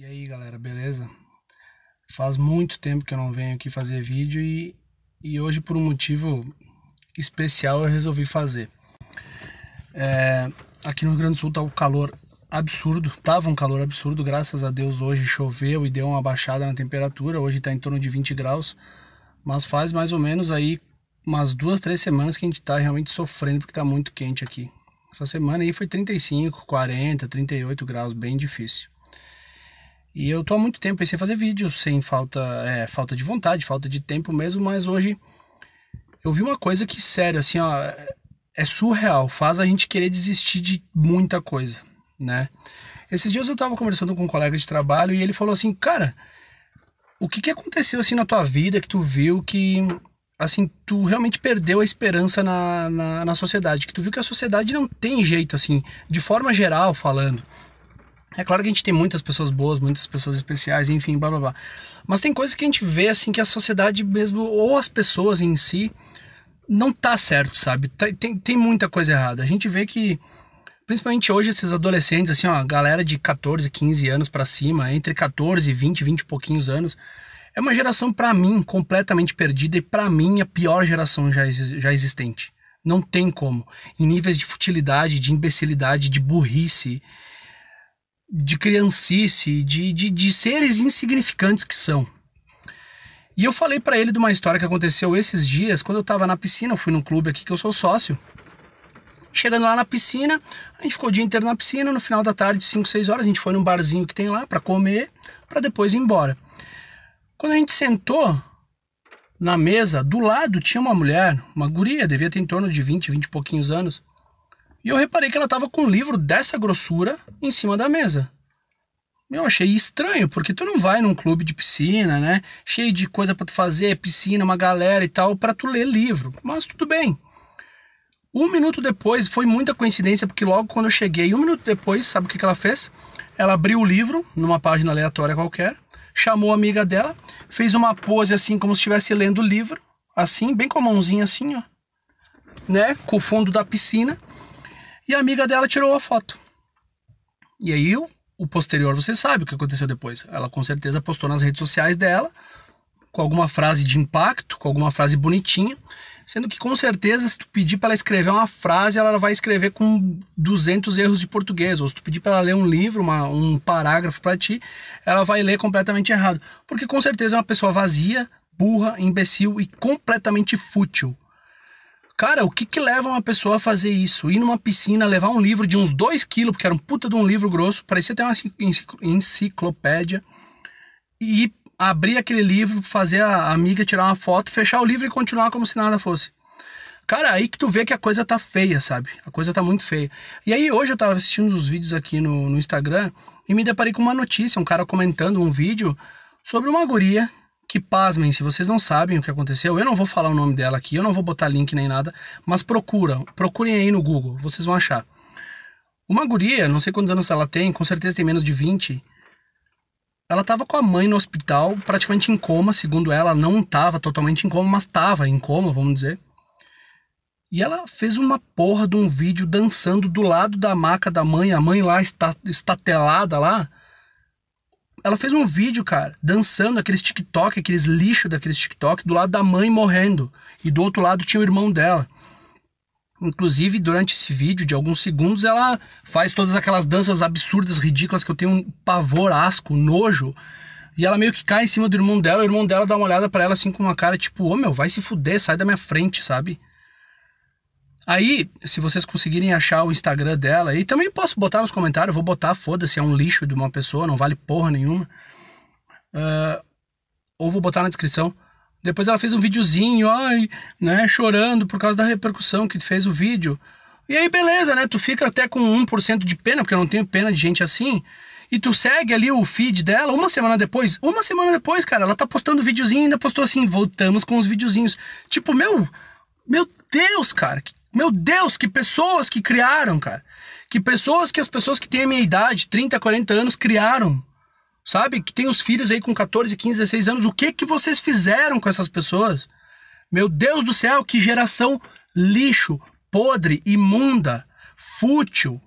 E aí galera, beleza? Faz muito tempo que eu não venho aqui fazer vídeo e, e hoje por um motivo especial eu resolvi fazer. É, aqui no Rio Grande do Sul tá um calor absurdo, tava um calor absurdo, graças a Deus hoje choveu e deu uma baixada na temperatura, hoje tá em torno de 20 graus, mas faz mais ou menos aí umas duas, três semanas que a gente tá realmente sofrendo porque tá muito quente aqui. Essa semana aí foi 35, 40, 38 graus, bem difícil. E eu tô há muito tempo pensei em fazer vídeos, sem falta, é, falta de vontade, falta de tempo mesmo, mas hoje eu vi uma coisa que, sério, assim, ó, é surreal, faz a gente querer desistir de muita coisa, né? Esses dias eu tava conversando com um colega de trabalho e ele falou assim, cara, o que que aconteceu assim na tua vida que tu viu que, assim, tu realmente perdeu a esperança na, na, na sociedade, que tu viu que a sociedade não tem jeito, assim, de forma geral falando, é claro que a gente tem muitas pessoas boas, muitas pessoas especiais, enfim, blá blá blá. Mas tem coisas que a gente vê, assim, que a sociedade mesmo, ou as pessoas em si, não tá certo, sabe? Tá, tem, tem muita coisa errada. A gente vê que, principalmente hoje, esses adolescentes, assim, ó, galera de 14, 15 anos para cima, entre 14 e 20, 20 e pouquinhos anos, é uma geração, para mim, completamente perdida e, para mim, a pior geração já, já existente. Não tem como. Em níveis de futilidade, de imbecilidade, de burrice, de criancice, de, de, de seres insignificantes que são. E eu falei para ele de uma história que aconteceu esses dias, quando eu tava na piscina, eu fui num clube aqui que eu sou sócio. Chegando lá na piscina, a gente ficou o dia inteiro na piscina, no final da tarde, 5, 6 horas, a gente foi num barzinho que tem lá para comer, para depois ir embora. Quando a gente sentou na mesa, do lado tinha uma mulher, uma guria, devia ter em torno de 20, 20 e pouquinhos anos. E eu reparei que ela estava com um livro dessa grossura em cima da mesa. Eu achei estranho, porque tu não vai num clube de piscina, né? Cheio de coisa para tu fazer, piscina, uma galera e tal, para tu ler livro. Mas tudo bem. Um minuto depois, foi muita coincidência, porque logo quando eu cheguei, um minuto depois, sabe o que, que ela fez? Ela abriu o livro, numa página aleatória qualquer, chamou a amiga dela, fez uma pose assim, como se estivesse lendo o livro, assim, bem com a mãozinha assim, ó, né? Com o fundo da piscina e a amiga dela tirou a foto. E aí o, posterior, você sabe o que aconteceu depois. Ela com certeza postou nas redes sociais dela, com alguma frase de impacto, com alguma frase bonitinha. Sendo que com certeza, se tu pedir para ela escrever uma frase, ela vai escrever com 200 erros de português. Ou se tu pedir para ela ler um livro, uma, um parágrafo para ti, ela vai ler completamente errado. Porque com certeza é uma pessoa vazia, burra, imbecil e completamente fútil. Cara, o que que leva uma pessoa a fazer isso? Ir numa piscina, levar um livro de uns 2 quilos, porque era um puta de um livro grosso, parecia ter uma enciclopédia, e abrir aquele livro, fazer a amiga tirar uma foto, fechar o livro e continuar como se nada fosse. Cara, aí que tu vê que a coisa tá feia, sabe? A coisa tá muito feia. E aí hoje eu tava assistindo os vídeos aqui no, no Instagram e me deparei com uma notícia, um cara comentando um vídeo sobre uma guria que pasmem, se vocês não sabem o que aconteceu, eu não vou falar o nome dela aqui, eu não vou botar link nem nada, mas procuram, procurem aí no Google, vocês vão achar. Uma guria, não sei quantos anos ela tem, com certeza tem menos de 20. Ela tava com a mãe no hospital, praticamente em coma, segundo ela, não tava totalmente em coma, mas tava em coma, vamos dizer. E ela fez uma porra de um vídeo dançando do lado da maca da mãe, a mãe lá está estatelada lá, ela fez um vídeo, cara, dançando aqueles TikTok, aqueles lixo daqueles TikTok, do lado da mãe morrendo. E do outro lado tinha o irmão dela. Inclusive, durante esse vídeo, de alguns segundos, ela faz todas aquelas danças absurdas, ridículas, que eu tenho um pavor, asco, nojo. E ela meio que cai em cima do irmão dela, o irmão dela dá uma olhada para ela assim com uma cara tipo, ô oh, meu, vai se fuder, sai da minha frente, sabe? Aí, se vocês conseguirem achar o Instagram dela, e também posso botar nos comentários, vou botar, foda-se, é um lixo de uma pessoa, não vale porra nenhuma. Uh, ou vou botar na descrição. Depois ela fez um videozinho, ai, né, chorando por causa da repercussão que fez o vídeo. E aí, beleza, né? Tu fica até com 1% de pena, porque eu não tenho pena de gente assim. E tu segue ali o feed dela uma semana depois. Uma semana depois, cara, ela tá postando videozinho e ainda postou assim: voltamos com os videozinhos. Tipo, meu, meu Deus, cara, que meu Deus, que pessoas que criaram, cara. Que pessoas que as pessoas que têm a minha idade, 30, 40 anos, criaram. Sabe? Que tem os filhos aí com 14, 15, 16 anos. O que que vocês fizeram com essas pessoas? Meu Deus do céu, que geração lixo, podre, imunda, fútil.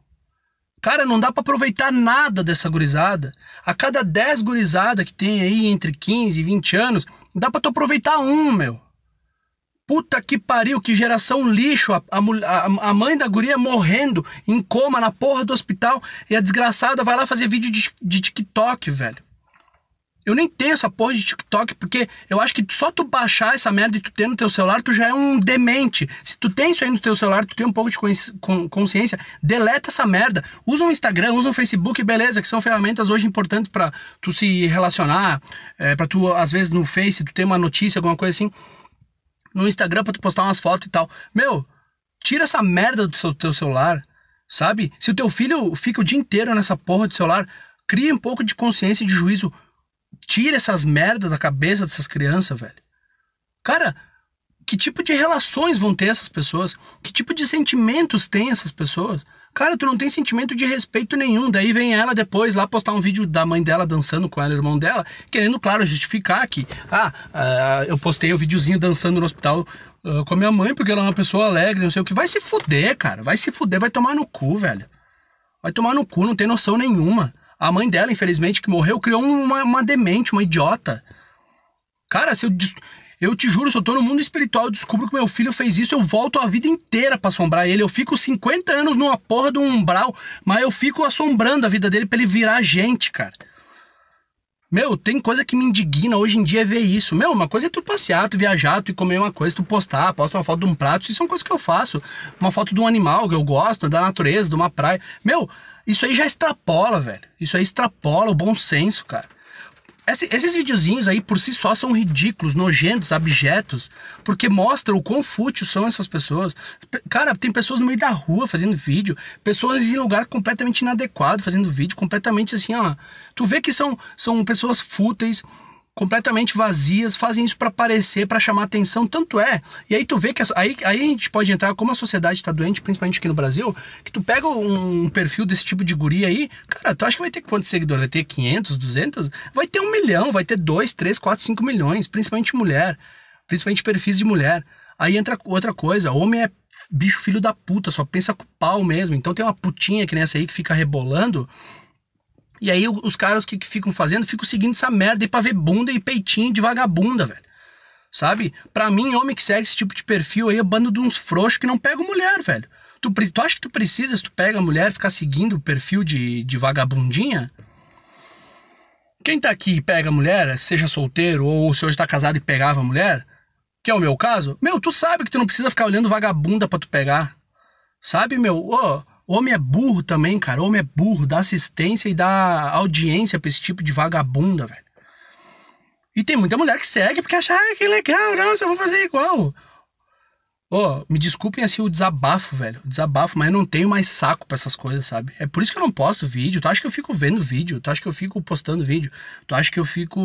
Cara, não dá para aproveitar nada dessa gurizada. A cada 10 gurizada que tem aí entre 15 e 20 anos, dá para tu aproveitar um, meu. Puta que pariu, que geração lixo. A, a, a, mãe da guria morrendo em coma na porra do hospital e a desgraçada vai lá fazer vídeo de, de TikTok, velho. Eu nem tenho essa porra de TikTok, porque eu acho que só tu baixar essa merda e tu ter no teu celular, tu já é um demente. Se tu tem isso aí no teu celular, tu tem um pouco de consciência, deleta essa merda. Usa o Instagram, usa o Facebook, beleza, que são ferramentas hoje importantes para tu se relacionar, é, para tu, às vezes, no Face, tu ter uma notícia, alguma coisa assim no Instagram pra tu postar umas fotos e tal. Meu, tira essa merda do teu celular, sabe? Se o teu filho fica o dia inteiro nessa porra de celular, cria um pouco de consciência e de juízo. Tira essas merdas da cabeça dessas crianças, velho. Cara, que tipo de relações vão ter essas pessoas? Que tipo de sentimentos têm essas pessoas? Cara, tu não tem sentimento de respeito nenhum. Daí vem ela depois lá postar um vídeo da mãe dela dançando com ela, irmão dela, querendo, claro, justificar que, ah, ah eu postei o um videozinho dançando no hospital ah, com a minha mãe porque ela é uma pessoa alegre, não sei o que. Vai se fuder, cara. Vai se fuder, vai tomar no cu, velho. Vai tomar no cu, não tem noção nenhuma. A mãe dela, infelizmente, que morreu, criou uma, uma demente, uma idiota. Cara, se eu, eu te juro, se eu tô no mundo espiritual e descubro que meu filho fez isso, eu volto a vida inteira pra assombrar ele. Eu fico 50 anos numa porra de um umbral, mas eu fico assombrando a vida dele pra ele virar gente, cara. Meu, tem coisa que me indigna hoje em dia é ver isso. Meu, uma coisa é tu passear, tu viajar, tu comer uma coisa, tu postar, posta uma foto de um prato, isso são coisas que eu faço. Uma foto de um animal que eu gosto, da natureza, de uma praia. Meu, isso aí já extrapola, velho. Isso aí extrapola o bom senso, cara. Esse, esses videozinhos aí por si só são ridículos, nojentos, abjetos, porque mostram o quão fútil são essas pessoas. P cara, tem pessoas no meio da rua fazendo vídeo, pessoas em lugar completamente inadequado fazendo vídeo, completamente assim, ó. Tu vê que são, são pessoas fúteis, completamente vazias, fazem isso para aparecer, para chamar atenção, tanto é. E aí tu vê que a, aí, aí a gente pode entrar como a sociedade está doente, principalmente aqui no Brasil, que tu pega um, um, perfil desse tipo de guri aí, cara, tu acha que vai ter quantos seguidores? Vai ter 500, 200? Vai ter um milhão, vai ter dois, três, quatro, cinco milhões, principalmente mulher, principalmente perfis de mulher. Aí entra outra coisa, homem é bicho filho da puta, só pensa com pau mesmo. Então tem uma putinha que nessa aí que fica rebolando e aí os caras que, que ficam fazendo ficam seguindo essa merda aí pra ver bunda e peitinho de vagabunda, velho. Sabe? Pra mim, homem que segue esse tipo de perfil aí é bando de uns frouxos que não pegam mulher, velho. Tu, tu acha que tu precisa, se tu pega a mulher, ficar seguindo o perfil de, de vagabundinha? Quem tá aqui e pega a mulher, seja solteiro ou se hoje tá casado e pegava a mulher, que é o meu caso, meu, tu sabe que tu não precisa ficar olhando vagabunda pra tu pegar. Sabe, meu? Oh, Homem é burro também, cara. Homem é burro, dá assistência e dá audiência pra esse tipo de vagabunda, velho. E tem muita mulher que segue porque acha ah, que legal, nossa, eu vou fazer igual. Ô, oh, me desculpem assim o desabafo, velho. O desabafo, mas eu não tenho mais saco para essas coisas, sabe? É por isso que eu não posto vídeo. Tu acha que eu fico vendo vídeo? Tu acha que eu fico postando vídeo? Tu acha que eu fico.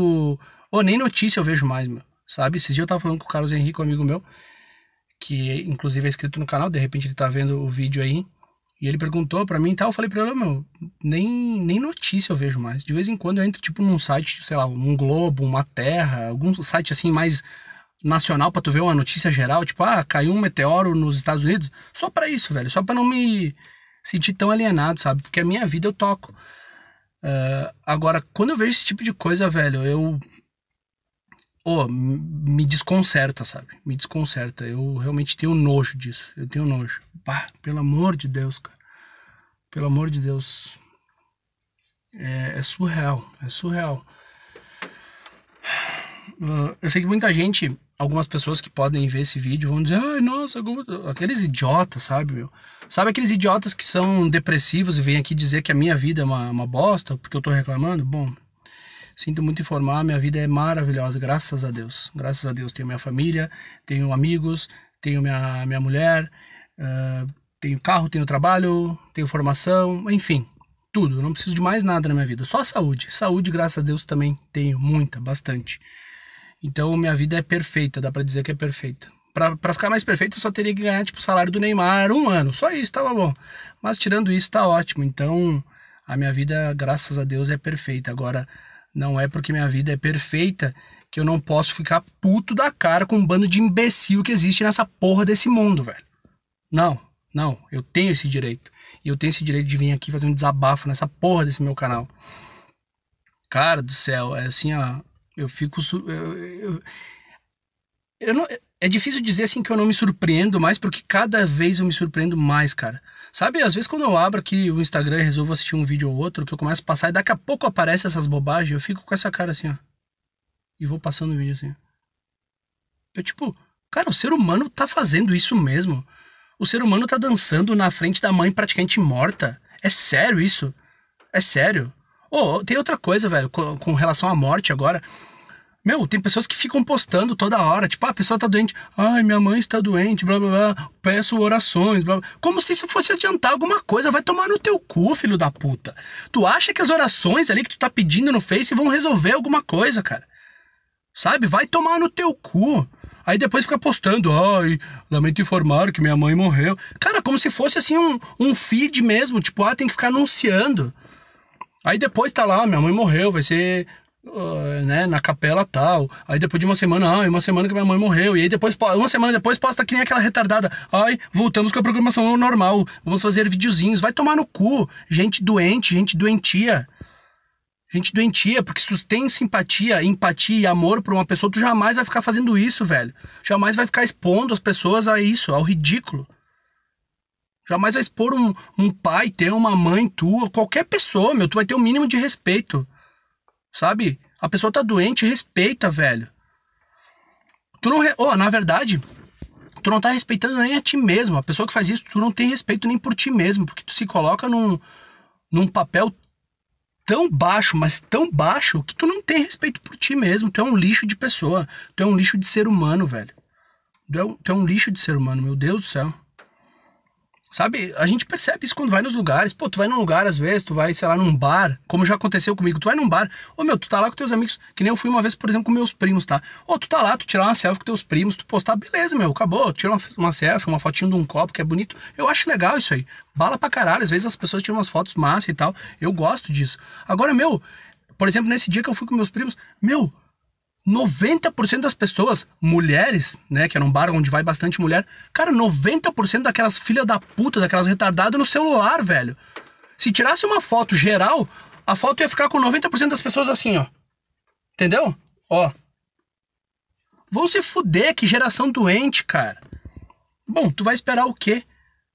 Ô, oh, nem notícia eu vejo mais, meu. Sabe? Esses dias eu tava falando com o Carlos Henrique, um amigo meu, que inclusive é inscrito no canal, de repente ele tá vendo o vídeo aí. E ele perguntou para mim e tal, eu falei pra ele, meu, nem, nem notícia eu vejo mais. De vez em quando eu entro, tipo, num site, sei lá, um Globo, uma Terra, algum site, assim, mais nacional pra tu ver uma notícia geral, tipo, ah, caiu um meteoro nos Estados Unidos. Só para isso, velho, só para não me sentir tão alienado, sabe? Porque a minha vida eu toco. Uh, agora, quando eu vejo esse tipo de coisa, velho, eu oh, me desconcerta, sabe? Me desconcerta. Eu realmente tenho nojo disso. Eu tenho nojo. Bah, pelo amor de Deus, cara. Pelo amor de Deus. É, é surreal. É surreal. Ah, eu sei que muita gente, algumas pessoas que podem ver esse vídeo vão dizer, ai, nossa, como... aqueles idiotas, sabe, meu? Sabe aqueles idiotas que são depressivos e vêm aqui dizer que a minha vida é uma, uma bosta porque eu tô reclamando? Bom, Sinto muito informar, minha vida é maravilhosa, graças a Deus. Graças a Deus tenho minha família, tenho amigos, tenho minha, minha mulher, uh, tenho carro, tenho trabalho, tenho formação, enfim, tudo. não preciso de mais nada na minha vida, só saúde. Saúde, graças a Deus, também tenho muita, bastante. Então minha vida é perfeita, dá para dizer que é perfeita. Para ficar mais perfeito, eu só teria que ganhar tipo o salário do Neymar um ano, só isso tava bom. Mas tirando isso, tá ótimo. Então a minha vida, graças a Deus, é perfeita. Agora não é porque minha vida é perfeita que eu não posso ficar puto da cara com um bando de imbecil que existe nessa porra desse mundo, velho. Não, não, eu tenho esse direito. E eu tenho esse direito de vir aqui fazer um desabafo nessa porra desse meu canal. Cara do céu, é assim, ó. Eu fico. Eu, eu, eu não, é difícil dizer assim que eu não me surpreendo mais, porque cada vez eu me surpreendo mais, cara. Sabe, às vezes quando eu abro aqui o Instagram e resolvo assistir um vídeo ou outro, que eu começo a passar e daqui a pouco aparece essas bobagens, eu fico com essa cara assim, ó. E vou passando o vídeo assim. Eu tipo, cara, o ser humano tá fazendo isso mesmo. O ser humano tá dançando na frente da mãe praticamente morta. É sério isso? É sério? Oh, tem outra coisa, velho, com, com relação à morte agora. Meu, tem pessoas que ficam postando toda hora, tipo, ah, a pessoa tá doente, ai, minha mãe está doente, blá blá blá, peço orações, blá blá. Como se isso fosse adiantar alguma coisa, vai tomar no teu cu, filho da puta. Tu acha que as orações ali que tu tá pedindo no Face vão resolver alguma coisa, cara? Sabe? Vai tomar no teu cu. Aí depois fica postando, ai, lamento informar que minha mãe morreu. Cara, como se fosse assim um, um feed mesmo, tipo, ah, tem que ficar anunciando. Aí depois tá lá, ah, minha mãe morreu, vai ser ah, né, na capela tal. Aí depois de uma semana, ai, uma semana que minha mãe morreu. E aí depois, uma semana depois, posta que nem aquela retardada. Ai, voltamos com a programação normal. Vamos fazer videozinhos. Vai tomar no cu. Gente doente, gente doentia. Gente doentia, porque se tu tem simpatia, empatia e amor por uma pessoa, tu jamais vai ficar fazendo isso, velho. Jamais vai ficar expondo as pessoas a isso, ao ridículo. Jamais vai expor um, um pai, ter uma mãe tua, qualquer pessoa, meu. Tu vai ter o um mínimo de respeito. Sabe? A pessoa tá doente, respeita, velho. Tu não. Re... Oh, na verdade, tu não tá respeitando nem a ti mesmo. A pessoa que faz isso, tu não tem respeito nem por ti mesmo, porque tu se coloca num, num papel tão baixo, mas tão baixo, que tu não tem respeito por ti mesmo. Tu é um lixo de pessoa. Tu é um lixo de ser humano, velho. Tu é um, tu é um lixo de ser humano, meu Deus do céu. Sabe, a gente percebe isso quando vai nos lugares. Pô, tu vai num lugar às vezes, tu vai, sei lá, num bar, como já aconteceu comigo, tu vai num bar, ô meu, tu tá lá com teus amigos, que nem eu fui uma vez, por exemplo, com meus primos, tá? Ô, tu tá lá, tu tirar uma selfie com teus primos, tu postar, beleza, meu, acabou, tira uma, uma selfie, uma fotinho de um copo que é bonito. Eu acho legal isso aí. Bala pra caralho, às vezes as pessoas tiram umas fotos massa e tal. Eu gosto disso. Agora, meu, por exemplo, nesse dia que eu fui com meus primos, meu, 90% das pessoas, mulheres, né, que era um bar onde vai bastante mulher, cara, 90% daquelas filha da puta, daquelas retardadas no celular, velho. Se tirasse uma foto geral, a foto ia ficar com 90% das pessoas assim, ó. Entendeu? Ó. Vão se fuder, que geração doente, cara. Bom, tu vai esperar o quê?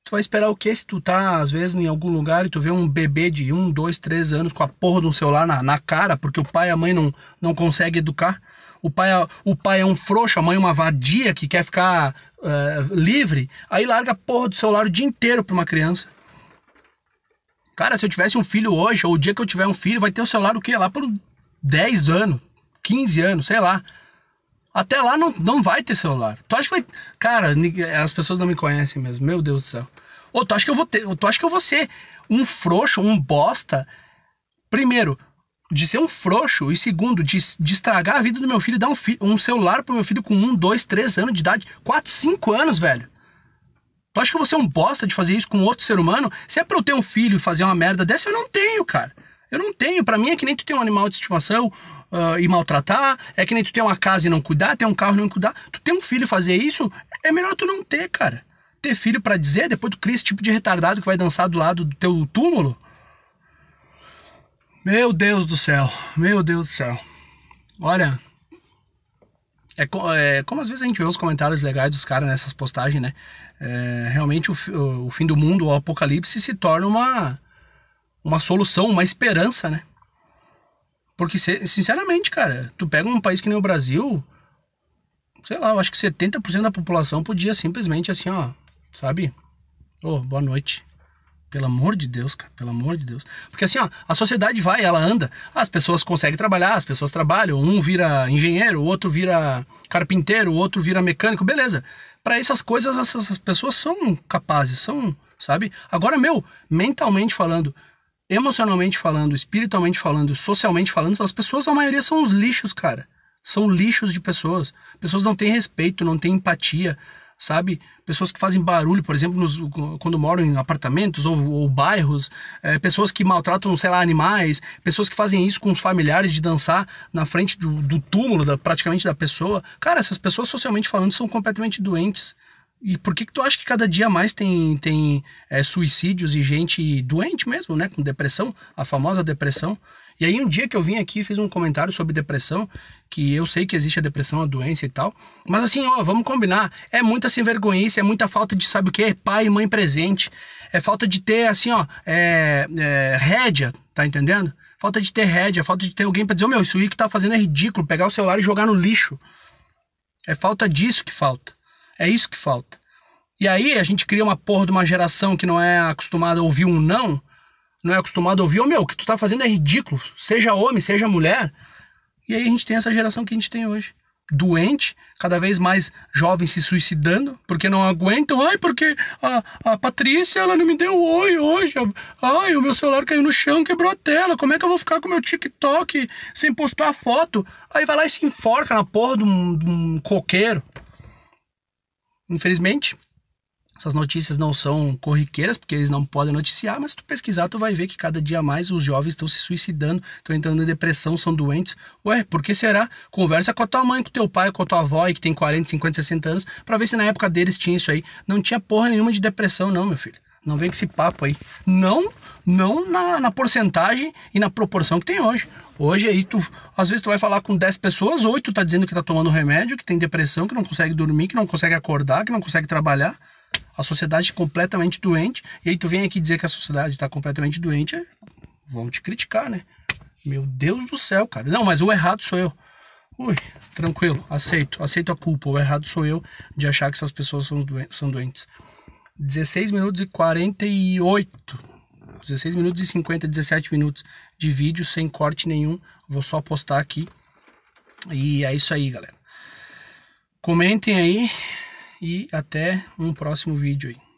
Tu vai esperar o quê se tu tá, às vezes, em algum lugar e tu vê um bebê de 1, 2, 3 anos com a porra de um celular na, na cara porque o pai e a mãe não, não conseguem educar? o pai, é, o pai é um frouxo, a mãe é uma vadia que quer ficar uh, livre, aí larga a porra do celular o dia inteiro pra uma criança. Cara, se eu tivesse um filho hoje, ou o dia que eu tiver um filho, vai ter o celular o quê? Lá por 10 anos, 15 anos, sei lá. Até lá não, não vai ter celular. Tu acha que vai. Cara, as pessoas não me conhecem mesmo. Meu Deus do céu. Ou tu acha que eu vou ter. Ou tu acha que eu vou ser um frouxo, um bosta? Primeiro, de ser um frouxo e segundo, de, de estragar a vida do meu filho e dar um, fi, um celular pro meu filho com um, dois, três anos de idade, quatro, cinco anos, velho. Tu acha que você é um bosta de fazer isso com outro ser humano? Se é pra eu ter um filho e fazer uma merda dessa, eu não tenho, cara. Eu não tenho. Para mim é que nem tu tem um animal de estimação uh, e maltratar, é que nem tu tem uma casa e não cuidar, tem um carro e não cuidar. Tu tem um filho e fazer isso, é melhor tu não ter, cara. Ter filho para dizer, depois tu cria esse tipo de retardado que vai dançar do lado do teu túmulo. Meu Deus do céu, meu Deus do céu. Olha, é, é como às vezes a gente vê os comentários legais dos caras nessas postagens, né? É, realmente o, o fim do mundo, o apocalipse se torna uma, uma solução, uma esperança, né? Porque, sinceramente, cara, tu pega um país que nem o Brasil, sei lá, eu acho que 70% da população podia simplesmente assim, ó, sabe? Ô, oh, boa noite. Pelo amor de Deus, cara, pelo amor de Deus. Porque assim, ó, a sociedade vai, ela anda, as pessoas conseguem trabalhar, as pessoas trabalham, um vira engenheiro, o outro vira carpinteiro, o outro vira mecânico, beleza. Para essas coisas, essas pessoas são capazes, são, sabe? Agora, meu, mentalmente falando, emocionalmente falando, espiritualmente falando, socialmente falando, as pessoas, a maioria, são uns lixos, cara. São lixos de pessoas. Pessoas não têm respeito, não têm empatia, sabe? Pessoas que fazem barulho, por exemplo, nos, quando moram em apartamentos ou, ou bairros, é, pessoas que maltratam, sei lá, animais, pessoas que fazem isso com os familiares de dançar na frente do, do túmulo, da, praticamente da pessoa. Cara, essas pessoas, socialmente falando, são completamente doentes. E por que, que tu acha que cada dia mais tem, tem é, suicídios e gente doente mesmo, né? Com depressão, a famosa depressão. E aí um dia que eu vim aqui fiz um comentário sobre depressão, que eu sei que existe a depressão, a doença e tal, mas assim, ó, vamos combinar, é muita sem vergonha, é muita falta de, sabe o que, pai e mãe presente, é falta de ter, assim, ó, é, é, rédea, tá entendendo? Falta de ter rédea, falta de ter alguém pra dizer, oh, meu, isso aí que tá fazendo é ridículo, pegar o celular e jogar no lixo. É falta disso que falta. É isso que falta. E aí a gente cria uma porra de uma geração que não é acostumada a ouvir um não, não é acostumado a ouvir, ô oh, meu, o que tu tá fazendo é ridículo, seja homem, seja mulher. E aí a gente tem essa geração que a gente tem hoje. Doente, cada vez mais jovens se suicidando, porque não aguentam. Ai, porque a, a Patrícia, ela não me deu oi hoje. Ai, o meu celular caiu no chão, quebrou a tela. Como é que eu vou ficar com meu TikTok sem postar foto? Aí vai lá e se enforca na porra de um, de um coqueiro. Infelizmente, essas notícias não são corriqueiras, porque eles não podem noticiar, mas se tu pesquisar, tu vai ver que cada dia mais os jovens estão se suicidando, estão entrando em depressão, são doentes. Ué, por que será? Conversa com a tua mãe, com teu pai, com a tua avó, que tem 40, 50, 60 anos, para ver se na época deles tinha isso aí. Não tinha porra nenhuma de depressão, não, meu filho. Não vem com esse papo aí. Não, não na, na, porcentagem e na proporção que tem hoje. Hoje aí tu, às vezes tu vai falar com 10 pessoas, 8 tá dizendo que tá tomando remédio, que tem depressão, que não consegue dormir, que não consegue acordar, que não consegue trabalhar a sociedade completamente doente, e aí tu vem aqui dizer que a sociedade está completamente doente, vão te criticar, né? Meu Deus do céu, cara. Não, mas o errado sou eu. Ui, tranquilo, aceito, aceito a culpa. O errado sou eu de achar que essas pessoas são, São doentes. 16 minutos e 48. 16 minutos e 50, 17 minutos de vídeo sem corte nenhum. Vou só postar aqui. E é isso aí, galera. Comentem aí e até um próximo vídeo aí.